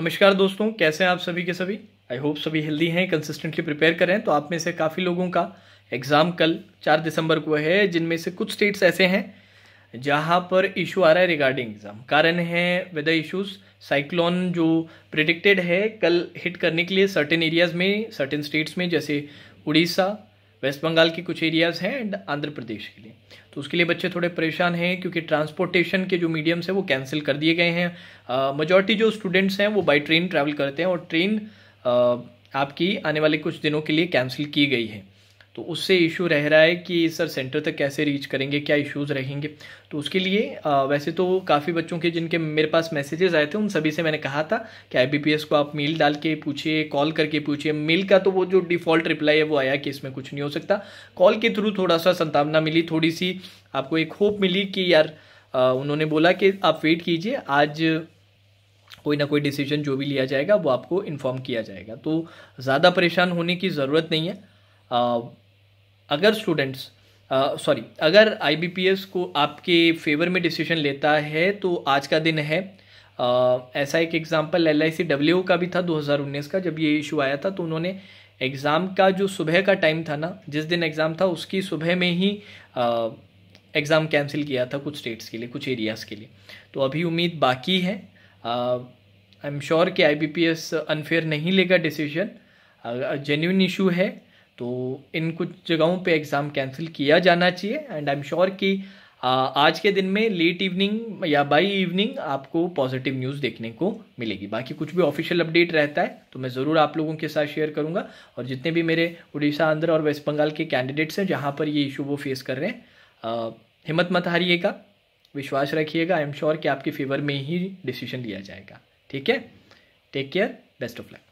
नमस्कार दोस्तों कैसे हैं आप सभी के सभी आई होप सभी हेल्दी हैं कंसिस्टेंटली प्रिपेयर करें तो आप में से काफ़ी लोगों का एग्ज़ाम कल चार दिसंबर को है जिनमें से कुछ स्टेट्स ऐसे हैं जहां पर इशू आ रहा है रिगार्डिंग एग्ज़ाम कारण है वेदर इश्यूज़ साइक्लोन जो प्रिडिक्टेड है कल हिट करने के लिए सर्टेन एरियाज़ में सर्टेन स्टेट्स में जैसे उड़ीसा वेस्ट बंगाल की कुछ एरियाज़ हैं एंड आंध्र प्रदेश के लिए तो उसके लिए बच्चे थोड़े परेशान हैं क्योंकि ट्रांसपोर्टेशन के जो मीडियम्स हैं वो कैंसिल कर दिए गए हैं मजॉरिटी जो स्टूडेंट्स हैं वो बाई ट्रेन ट्रैवल करते हैं और ट्रेन आपकी आने वाले कुछ दिनों के लिए कैंसिल की गई है तो उससे इशू रह रहा है कि सर सेंटर तक कैसे रीच करेंगे क्या इश्यूज़ रहेंगे तो उसके लिए आ, वैसे तो काफ़ी बच्चों के जिनके मेरे पास मैसेजेस आए थे उन सभी से मैंने कहा था कि आई को आप मेल डाल के पूछिए कॉल करके पूछिए मेल का तो वो जो डिफ़ॉल्ट रिप्लाई है वो आया कि इसमें कुछ नहीं हो सकता कॉल के थ्रू थोड़ा सा संतावना मिली थोड़ी सी आपको एक होप मिली कि यार आ, उन्होंने बोला कि आप वेट कीजिए आज कोई ना कोई डिसीजन जो भी लिया जाएगा वो आपको इन्फॉर्म किया जाएगा तो ज़्यादा परेशान होने की ज़रूरत नहीं है अगर स्टूडेंट्स सॉरी अगर आईबीपीएस को आपके फेवर में डिसीजन लेता है तो आज का दिन है ऐसा एक एग्ज़ाम्पल एल आई का भी था 2019 का जब ये इशू आया था तो उन्होंने एग्ज़ाम का जो सुबह का टाइम था ना जिस दिन एग्ज़ाम था उसकी सुबह में ही एग्ज़ाम कैंसिल किया था कुछ स्टेट्स के लिए कुछ एरियाज़ के लिए तो अभी उम्मीद बाकी है आई एम श्योर कि आई अनफेयर नहीं लेगा डिसीजन जेन्यून इशू है तो इन कुछ जगहों पे एग्ज़ाम कैंसिल किया जाना चाहिए एंड आई एम श्योर कि आज के दिन में लेट इवनिंग या बाई इवनिंग आपको पॉजिटिव न्यूज़ देखने को मिलेगी बाकी कुछ भी ऑफिशियल अपडेट रहता है तो मैं ज़रूर आप लोगों के साथ शेयर करूँगा और जितने भी मेरे उड़ीसा आंध्र और वेस्ट बंगाल के कैंडिडेट्स हैं जहाँ पर ये इशू वो फेस कर रहे हैं हिम्मत मत हारिएगा विश्वास रखिएगा आई एम श्योर कि आपके फेवर में ही डिसीजन लिया जाएगा ठीक है take care best of luck